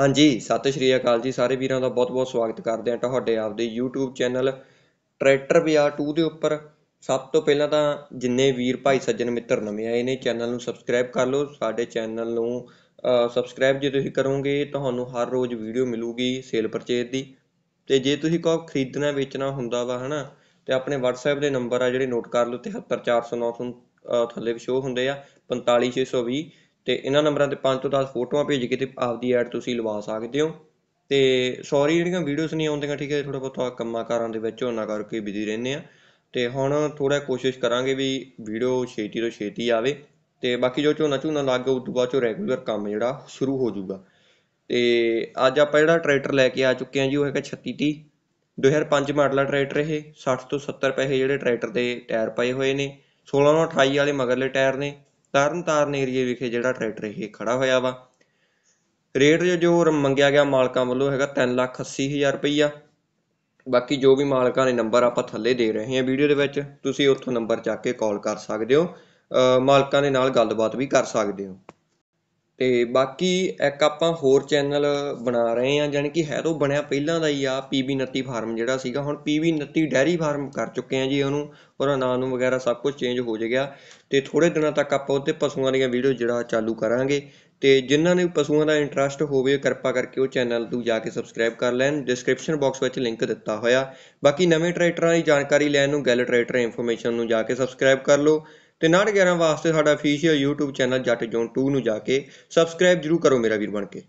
ਹਾਂਜੀ ਸਤਿ ਸ਼੍ਰੀ ਅਕਾਲ ਜੀ ਸਾਰੇ ਵੀਰਾਂ ਦਾ ਬਹੁਤ-ਬਹੁਤ ਸਵਾਗਤ ਕਰਦੇ ਆ ਤੁਹਾਡੇ ਆਪਦੇ YouTube ਚੈਨਲ ਟਰੈਕਟਰ ਬਿਆ 2 ਦੇ ਉੱਪਰ ਸਭ ਤੋਂ ਪਹਿਲਾਂ ਤਾਂ ਜਿੰਨੇ ਵੀਰ ਭਾਈ ਸੱਜਣ ਮਿੱਤਰ ਨਵੇਂ ਆਏ ਨੇ ਚੈਨਲ ਨੂੰ ਸਬਸਕ੍ਰਾਈਬ ਕਰ ਲਓ ਸਾਡੇ ਚੈਨਲ ਨੂੰ ਸਬਸਕ੍ਰਾਈਬ ਜੇ ਤੁਸੀਂ ਕਰੋਗੇ ਤੁਹਾਨੂੰ ਹਰ ਰੋਜ਼ ਵੀਡੀਓ ਮਿਲੂਗੀ ਸੇਲ ਪਰਚੇਸ ਦੀ ਤੇ ਜੇ ਤੁਸੀਂ ਕੋ ਖਰੀਦਣਾ ਵੇਚਣਾ ਹੁੰਦਾ ਵਾ ਹਨਾ ਤੇ ਆਪਣੇ WhatsApp ਦੇ ਨੰਬਰ ਆ ਜਿਹੜੇ ਨੋਟ ਕਰ ਲਓ 7347900 ਥੱਲੇ ਸ਼ੋ ਹੁੰਦੇ ਆ 45620 ਤੇ ਇਹਨਾਂ ਨੰਬਰਾਂ ਤੇ 5 ਤੋਂ 10 ਫੋਟੋਆਂ ਭੇਜ ਕੇ ਤੇ ਆਪਦੀ ਐਡ ਤੁਸੀਂ ਲਵਾ ਸਕਦੇ ਹੋ ਤੇ ਸੌਰੀ ਜਿਹੜੀਆਂ ਵੀਡੀਓਜ਼ ਨਹੀਂ ਆਉਂਦੀਆਂ ਠੀਕ ਹੈ ਥੋੜਾ ਬਹੁਤਾ ਕੰਮਾਂ ਕਾਰਾਂ ਦੇ ਵਿੱਚ ਉਹਨਾਂ ਕਰਕੇ ਬਿਜ਼ੀ ਰਹਿੰਦੇ ਆ ਤੇ ਹੁਣ ਥੋੜਾ ਕੋਸ਼ਿਸ਼ ਕਰਾਂਗੇ ਵੀ ਵੀਡੀਓ ਛੇਤੀ ਤੋਂ ਛੇਤੀ ਆਵੇ ਤੇ ਬਾਕੀ ਜੋ ਝੋਨਾ ਝੋਨਾ ਲੱਗ ਗਿਆ ਉਸ ਤੋਂ ਬਾਅਦ ਚੋ ਰੈਗੂਲਰ ਕੰਮ ਜਿਹੜਾ ਸ਼ੁਰੂ ਹੋ ਜਾਊਗਾ ਤੇ ਅੱਜ ਆਪਾਂ ਜਿਹੜਾ ਟਰੈਕਟਰ ਲੈ ਕੇ ਆ ਚੁੱਕੇ ਆ ਜੀ ਉਹ ਹੈਗਾ 3630 2005 ਮਾਡਲ ਟਰੈਕਟਰ ਇਹ 60 ਤੋਂ 70 ਪੈਸੇ ਜਿਹੜੇ ਟਰੈਕਟਰ ਦੇ ਟਾਇਰ ਪਏ ਹੋਏ ਨੇ 16 ਨੂੰ 28 ਵਾਲੇ ਮਗਰਲੇ ਟਾਇਰ ਨੇ ਤਰਨਤਾਰਨ ਏਰੀਏ ਵਿਖੇ ਜਿਹੜਾ ਟਰੈਕਟਰ ਇਹ ਖੜਾ ਹੋਇਆ ਵਾ ਰੇਟ ਜੋ ਮੰਗਿਆ ਗਿਆ ਮਾਲਕਾਂ ਵੱਲੋਂ ਹੈਗਾ 380000 ਰੁਪਈਆ ਬਾਕੀ ਜੋ ਵੀ ਮਾਲਕਾਂ ਨੇ ਨੰਬਰ ਆਪਾਂ ਥੱਲੇ ਦੇ ਰਹੇ ਹਾਂ ਵੀਡੀਓ ਦੇ ਵਿੱਚ ਤੁਸੀਂ ਉੱਥੋਂ ਨੰਬਰ ਚੱਕ ਕੇ ਕਾਲ ਕਰ ਸਕਦੇ ਹੋ ਮਾਲਕਾਂ ਦੇ ਨਾਲ ਗੱਲਬਾਤ ਵੀ ਕਰ ਸਕਦੇ ਹੋ ਅਤੇ ਬਾਕੀ ਇੱਕ ਆਪਾਂ ਹੋਰ ਚੈਨਲ ਬਣਾ ਰਹੇ ਹਾਂ ਜਾਣੀ ਕਿ ਹੈ ਬਣਿਆ ਪਹਿਲਾਂ ਦਾ ਹੀ ਆ ਪੀ ਬੀ ਨੱਤੀ ਫਾਰਮ ਜਿਹੜਾ ਸੀਗਾ ਹੁਣ ਪੀ ਬੀ ਨੱਤੀ ਡੈਰੀ ਫਾਰਮ ਕਰ ਚੁੱਕੇ ਹਾਂ ਜੀ ਉਹਨੂੰ ਉਹਦਾ ਨਾਂ ਨੂੰ ਵਗੈਰਾ ਸਭ ਕੁਝ ਚੇਂਜ ਹੋ ਗਿਆ ਅਤੇ ਥੋੜ੍ਹੇ ਦਿਨਾਂ ਤੱਕ ਆਪਾਂ ਉੱਤੇ ਪਸ਼ੂਆਂ ਦੀਆਂ ਵੀਡੀਓ ਜਿਹੜਾ ਚਾਲੂ ਕਰਾਂਗੇ ਅਤੇ ਜਿਨ੍ਹਾਂ ਨੇ ਪਸ਼ੂਆਂ ਦਾ ਇੰਟਰਸਟ ਹੋਵੇ ਕਿਰਪਾ ਕਰਕੇ ਉਹ ਚੈਨਲ ਨੂੰ ਜਾ ਕੇ ਸਬਸਕ੍ਰਾਈਬ ਕਰ ਲੈਣ ਡਿਸਕ੍ਰਿਪਸ਼ਨ ਬਾਕਸ ਵਿੱਚ ਲਿੰਕ ਦਿੱਤਾ ਹੋਇਆ ਬਾਕੀ ਨਵੇਂ ਟਰੈਕਟਰਾਂ ਦੀ ਜਾਣਕਾਰੀ ਲੈਣ ਨੂੰ ਗੈਲ ਟਰੈਕਟਰ ਇਨਫੋਰਮੇਸ਼ਨ ਨੂੰ ਜਾ ਕੇ ਸਬਸਕ੍ਰਾਈਬ ਕਰ ਲਓ ਤੇ 911 ਵਾਸਤੇ ਸਾਡਾ official YouTube channel Jatt zone 2 ਨੂੰ ਜਾ ਕੇ ਸਬਸਕ੍ਰਾਈਬ ਜਰੂਰ ਕਰੋ ਮੇਰਾ ਵੀਰ ਬਣ ਕੇ